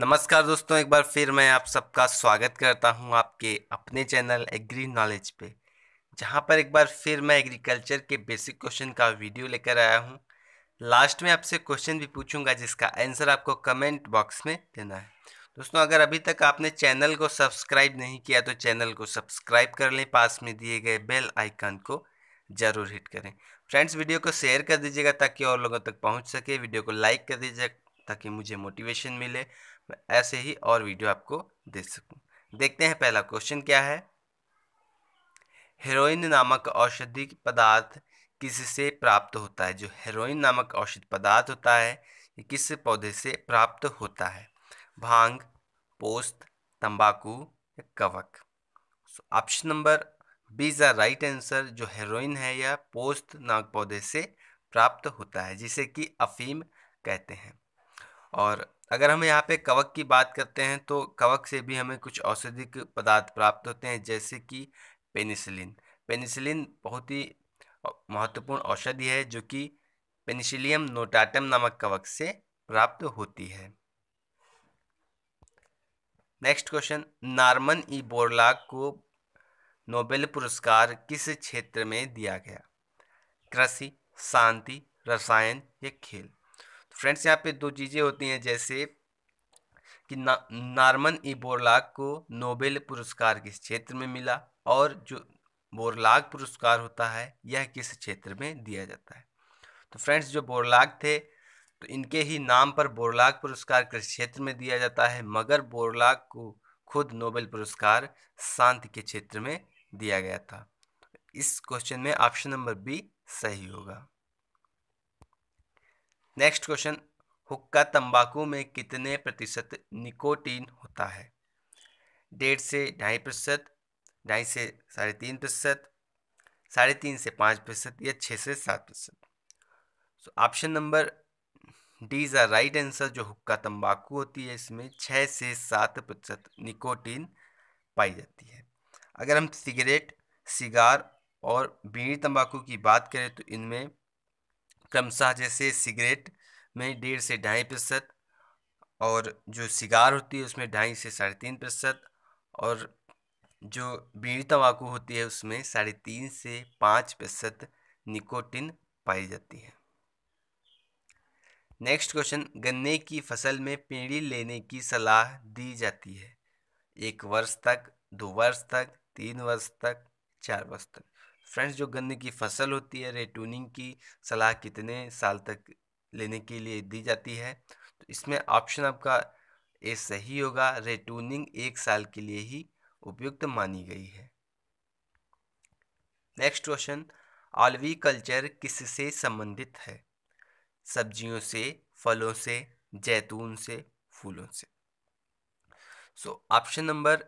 नमस्कार दोस्तों एक बार फिर मैं आप सबका स्वागत करता हूं आपके अपने चैनल एग्री नॉलेज पे जहां पर एक बार फिर मैं एग्रीकल्चर के बेसिक क्वेश्चन का वीडियो लेकर आया हूं लास्ट में आपसे क्वेश्चन भी पूछूंगा जिसका आंसर आपको कमेंट बॉक्स में देना है दोस्तों अगर अभी तक आपने चैनल को सब्सक्राइब नहीं किया तो चैनल को सब्सक्राइब कर लें पास में दिए गए बेल आइकन को ज़रूर हिट करें फ्रेंड्स वीडियो को शेयर कर दीजिएगा ताकि और लोगों तक पहुंच सके वीडियो को लाइक कर दीजिएगा ताकि मुझे मोटिवेशन मिले मैं ऐसे ही और वीडियो आपको दे सकूँ देखते हैं पहला क्वेश्चन क्या है हेरोइन नामक औषधि पदार्थ किससे प्राप्त होता है जो हेरोइन नामक औषध पदार्थ होता है ये किस पौधे से प्राप्त होता है भांग पोस्त तंबाकू या कवक option number B is the right answer जो हेरोइन है या पोस्त नामक पौधे से प्राप्त होता है जिसे कि अफीम कहते हैं और अगर हम यहाँ पे कवक की बात करते हैं तो कवक से भी हमें कुछ औषधिक पदार्थ प्राप्त होते हैं जैसे कि पेनिसिलिन पेनिसिलिन बहुत ही महत्वपूर्ण औषधि है जो कि पेनिसिलियम नोटाटम नामक कवक से प्राप्त होती है next question Norman E Borlaug को नोबेल पुरस्कार किस क्षेत्र में दिया गया कृषि शांति रसायन या खेल फ्रेंड्स यहाँ पे दो चीज़ें होती हैं जैसे कि ना, नार्मन ई बोरलाग को नोबेल पुरस्कार किस क्षेत्र में मिला और जो बोरलाग पुरस्कार होता है यह किस क्षेत्र में दिया जाता है तो फ्रेंड्स जो बोरलाग थे तो इनके ही नाम पर बोरलाग पुरस्कार कृषि क्षेत्र में दिया जाता है मगर बोरलाग को खुद नोबेल पुरस्कार शांति के क्षेत्र में दिया गया था इस क्वेश्चन में ऑप्शन नंबर बी सही होगा नेक्स्ट क्वेश्चन हुक्का तंबाकू में कितने प्रतिशत निकोटीन होता है डेढ़ से ढाई प्रतिशत ढाई से साढ़े तीन प्रतिशत साढ़े तीन से पाँच प्रतिशत या छः से सात प्रतिशत so option number D is are right answer जो हुक्का तंबाकू होती है इसमें छः से सात प्रतिशत निकोटीन पाई जाती है अगर हम सिगरेट सिगार और बीड़ी तंबाकू की बात करें तो इनमें क्रमशः जैसे सिगरेट में डेढ़ से ढाई प्रतिशत और जो सिगार होती है उसमें ढाई से साढ़े तीन प्रतिशत और जो बीड़ी तम्बाकू होती है उसमें साढ़े तीन से पाँच प्रतिशत निकोटिन पाई जाती है नेक्स्ट क्वेश्चन गन्ने की फसल में पेड़ी लेने की सलाह दी जाती है एक वर्ष तक दो वर्ष तक तीन वर्ष तक चार वर्ष तक फ्रेंड्स जो गन्ने की फसल होती है रेटूनिंग की सलाह कितने साल तक लेने के लिए दी जाती है तो इसमें ऑप्शन आपका ए सही होगा रेटूनिंग एक साल के लिए ही उपयुक्त मानी गई है नेक्स्ट क्वेश्चन आलवी कल्चर किससे संबंधित है सब्जियों से फलों से जैतून से फूलों से so option number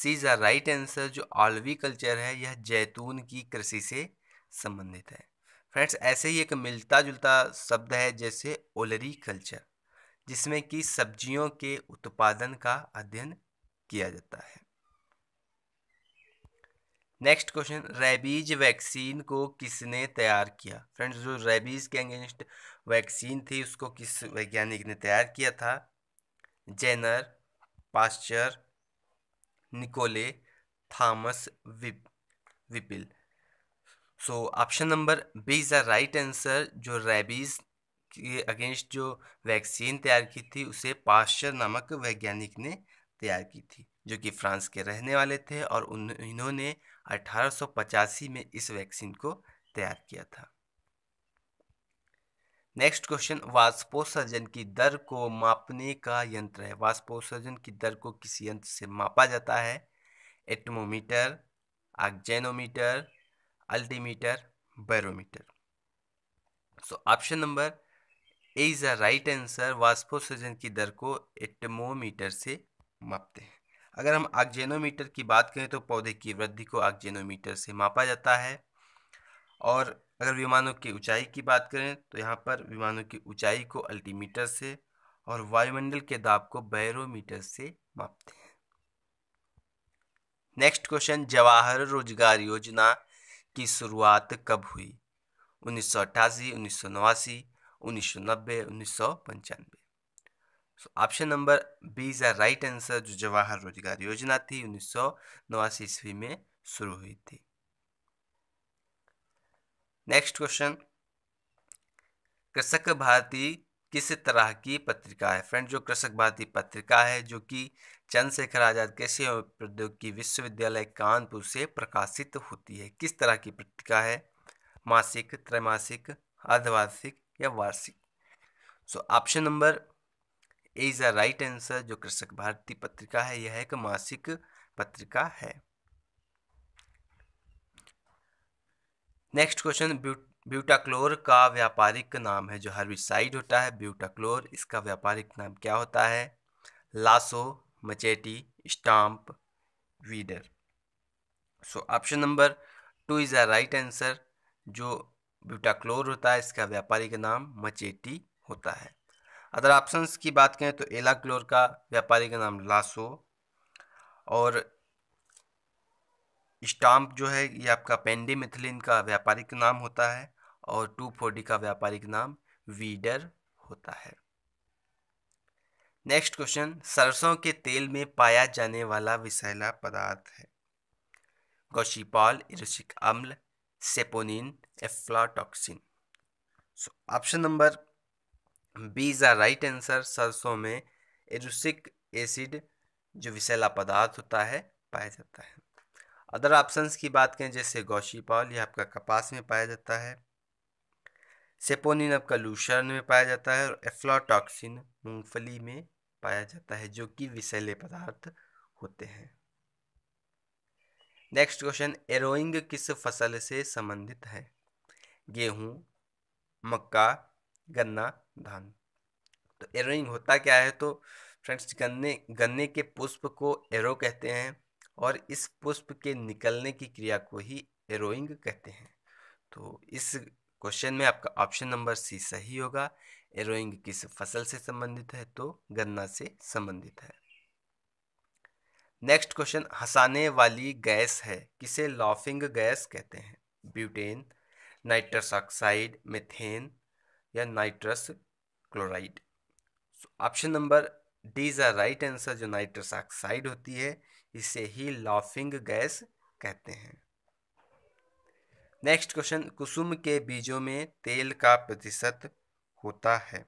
C is a right answer जो आलवी कल्चर है यह जैतून की कृषि से संबंधित है फ्रेंड्स ऐसे ही एक मिलता जुलता शब्द है जैसे ओलरी कल्चर जिसमें कि सब्जियों के उत्पादन का अध्ययन किया जाता है नेक्स्ट क्वेश्चन रेबीज वैक्सीन को किसने तैयार किया फ्रेंड्स जो रेबीज के अगेंस्ट वैक्सीन थी उसको किस वैज्ञानिक ने तैयार किया था Jenner Pasteur Nicolle Thomas Whip Whipple so option number B is the right answer जो रेबीज़ के अगेंस्ट जो वैक्सीन तैयार की थी उसे पाश्चर नामक वैज्ञानिक ने तैयार की थी जो कि फ्रांस के रहने वाले थे और उन्होंने पचासी में इस वैक्सीन को तैयार किया था नेक्स्ट क्वेश्चन वाष्पोत्सर्जन की दर को मापने का यंत्र है वाष्पोत्सर्जन की दर को किस यंत्र से मापा जाता है atmometer oxygenometer altimeter barometer so option number A is the right answer वाष्पोत्सर्जन की दर को एटमोमीटर से मापते हैं अगर हम आगजेनोमीटर की बात करें तो पौधे की वृद्धि को आगजेनोमीटर से मापा जाता है और अगर विमानों की ऊंचाई की बात करें तो यहाँ पर विमानों की ऊंचाई को अल्टीमीटर से और वायुमंडल के दाब को बैरोमीटर से मापते हैं नेक्स्ट क्वेश्चन जवाहर रोजगार योजना की शुरुआत कब हुई उन्नीस सौ अट्ठासी उन्नीस सौ नवासी उन्नीस सौ नब्बे उन्नीस सौ पंचानवे option number B is the right answer जो जवाहर रोजगार योजना थी उन्नीस सौ नवासी ईस्वी में शुरू हुई थी नेक्स्ट क्वेश्चन कृषक भारती किस तरह की पत्रिका है फ्रेंड जो कृषक भारती पत्रिका है जो कि चंद्रशेखर आजाद कृषि एवं प्रौद्योगिकी विश्वविद्यालय कानपुर से प्रकाशित होती है किस तरह की पत्रिका है मासिक त्रैमासिक अर्धवार्षिक या वार्षिक so option number A is the right answer जो कृषक भारती पत्रिका है यह एक मासिक पत्रिका है नेक्स्ट क्वेश्चन ब्यूटाक्लोर का व्यापारिक नाम है जो हर्बिसाइड होता है ब्यूटाक्लोर इसका व्यापारिक नाम क्या होता है Lasso Machete Stomp Weedar so option number two is a right answer जो ब्यूटाक्लोर होता है इसका व्यापारिक नाम मचेटी होता है अदर ऑप्शंस की बात करें तो एलाक्लोर का व्यापारिक नाम लासो और स्टाम्प जो है ये आपका पेंडेमिथिलिन का व्यापारिक नाम होता है और टू फोर्टी का व्यापारिक नाम वीडर होता है नेक्स्ट क्वेश्चन सरसों के तेल में पाया जाने वाला विषैला पदार्थ है गौशीपाल इरसिक अम्ल saponin aflatoxin so option number B is the right answer सरसों में एरुसिक एसिड जो विषैला पदार्थ होता है पाया जाता है अदर ऑप्शंस की बात करें जैसे गौशीपाल यह आपका कपास में पाया जाता है सेपोनिन आपका लूशर्न में पाया जाता है और एफ्लाटॉक्सिन मूंगफली में पाया जाता है जो कि विषैले पदार्थ होते हैं नेक्स्ट क्वेश्चन एरोइंग किस फसल से संबंधित है गेहूं मक्का गन्ना धान तो एरोइंग होता क्या है तो फ्रेंड्स गन्ने गन्ने के पुष्प को एरो कहते हैं और इस पुष्प के निकलने की क्रिया को ही एरोइंग कहते हैं तो इस क्वेश्चन में आपका ऑप्शन नंबर सी सही होगा एरोइंग किस फसल से संबंधित है तो गन्ना से संबंधित है नेक्स्ट क्वेश्चन हंसाने वाली गैस है किसे लॉफिंग गैस कहते हैं ब्यूटेन नाइट्रस ऑक्साइड मेथेन या nitrous chloride option number D is a right answer जो नाइट्रस ऑक्साइड होती है इसे ही लाफिंग गैस कहते हैं नेक्स्ट क्वेश्चन कुसुम के बीजों में तेल का प्रतिशत होता है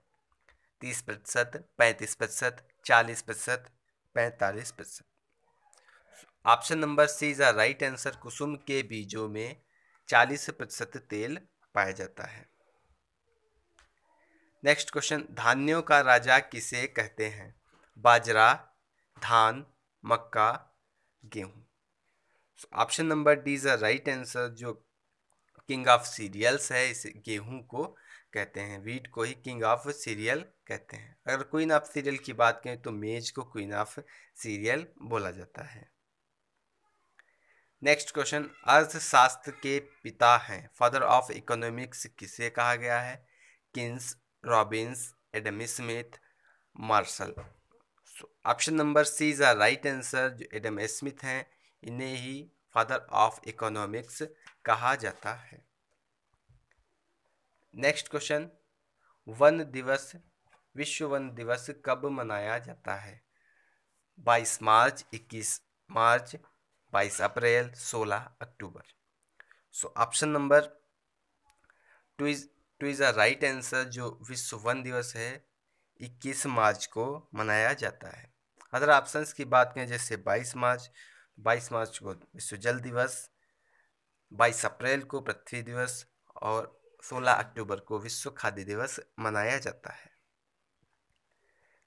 तीस प्रतिशत पैंतीस प्रतिशत चालीस प्रतिशत पैंतालीस प्रतिशत option number C is a right answer कुसुम के बीजों में चालीस प्रतिशत तेल पाया जाता है नेक्स्ट क्वेश्चन धान्यों का राजा किसे कहते हैं बाजरा धान मक्का गेहूं option number D is a right answer जो किंग ऑफ सीरियल्स है इसे गेहूं को कहते हैं वीट को ही किंग ऑफ सीरियल कहते हैं अगर क्वीन ऑफ सीरियल की बात करें तो मेज को क्वीन ऑफ सीरियल बोला जाता है नेक्स्ट क्वेश्चन अर्थशास्त्र के पिता हैं फादर ऑफ इकोनॉमिक्स किसे कहा गया है Keynes Robbins Adam Smith Marshall option number C is a right answer जो एडम स्मिथ हैं इन्हें ही फादर ऑफ इकोनॉमिक्स कहा जाता है नेक्स्ट क्वेश्चन वन दिवस विश्व वन दिवस कब मनाया जाता है बाईस मार्च इक्कीस मार्च बाईस अप्रैल सोलह अक्टूबर so option number two is two is a right answer जो विश्व वन दिवस है इक्कीस मार्च को मनाया जाता है अदर ऑप्शंस की बात करें जैसे बाईस मार्च बाईस मार्च को विश्व जल दिवस बाईस अप्रैल को पृथ्वी दिवस और सोलह अक्टूबर को विश्व खाद्य दिवस मनाया जाता है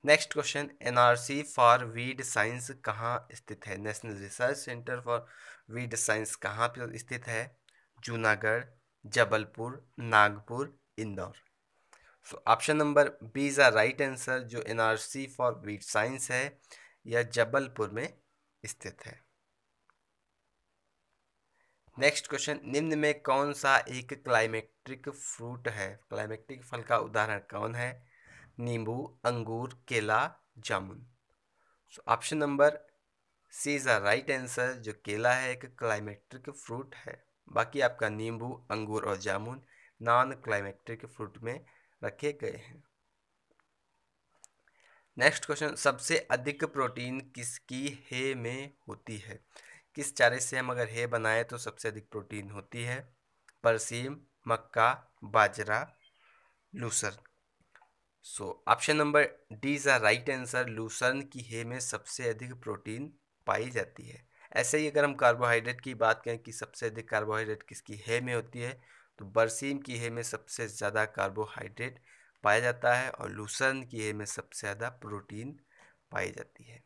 next question NRC for weed science कहाँ स्थित है national research centre for weed science कहाँ पर स्थित है Junagadh Jabalpur Nagpur Indore so option number B is a right answer जो एनआरसी फॉर वीट साइंस है यह जबलपुर में स्थित है नेक्स्ट क्वेश्चन निम्न में कौन सा एक क्लाइमेट्रिक फ्रूट है क्लाइमेट्रिक फल का उदाहरण कौन है नींबू अंगूर केला जामुन so option number C is a right answer जो केला है एक क्लाइमेट्रिक फ्रूट है बाकी आपका नींबू अंगूर और जामुन नॉन क्लाइमेट्रिक फ्रूट में रखे गए हैं नेक्स्ट क्वेश्चन सबसे अधिक प्रोटीन किसकी हे में होती है किस चारे से हम अगर हे बनाए तो सबसे अधिक प्रोटीन होती है परसीम मक्का बाजरा lucerne so option number D is the right answer lucerne की हे में सबसे अधिक प्रोटीन पाई जाती है ऐसे ही अगर हम कार्बोहाइड्रेट की बात करें कि सबसे अधिक कार्बोहाइड्रेट किसकी हे में होती है तो बरसीम की है में सबसे ज़्यादा कार्बोहाइड्रेट पाया जाता है और लूसन की है में सबसे ज़्यादा प्रोटीन पाई जाती है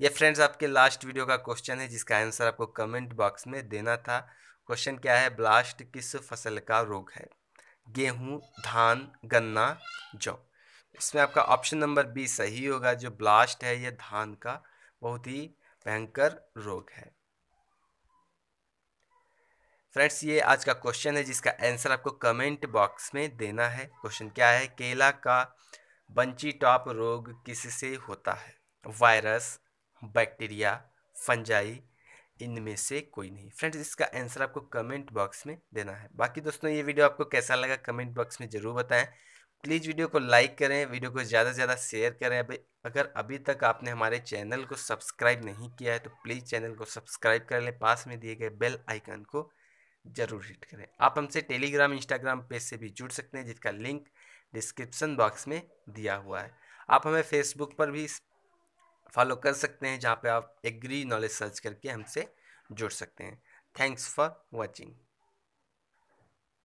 ये फ्रेंड्स आपके लास्ट वीडियो का क्वेश्चन है जिसका आंसर आपको कमेंट बॉक्स में देना था क्वेश्चन क्या है ब्लास्ट किस फसल का रोग है गेहूं धान गन्ना जौ इसमें आपका ऑप्शन नंबर बी सही होगा जो ब्लास्ट है यह धान का बहुत ही भयंकर रोग है फ्रेंड्स ये आज का क्वेश्चन है जिसका आंसर आपको कमेंट बॉक्स में देना है क्वेश्चन क्या है केला का बंची टॉप रोग किससे होता है वायरस बैक्टीरिया फंजाई इनमें से कोई नहीं फ्रेंड्स इसका आंसर आपको कमेंट बॉक्स में देना है बाकी दोस्तों ये वीडियो आपको कैसा लगा कमेंट बॉक्स में ज़रूर बताएं प्लीज़ वीडियो को लाइक करें वीडियो को ज़्यादा से ज़्यादा शेयर करें अभी अगर अभी तक आपने हमारे चैनल को सब्सक्राइब नहीं किया है तो प्लीज़ चैनल को सब्सक्राइब कर लें पास में दिए गए बेल आइकन को जरूर हिट करें आप हमसे टेलीग्राम इंस्टाग्राम पेज से भी जुड़ सकते हैं जिसका लिंक डिस्क्रिप्सन बॉक्स में दिया हुआ है आप हमें फेसबुक पर भी फॉलो कर सकते हैं जहाँ पे आप एग्री नॉलेज सर्च करके हमसे जुड़ सकते हैं थैंक्स फॉर वॉचिंग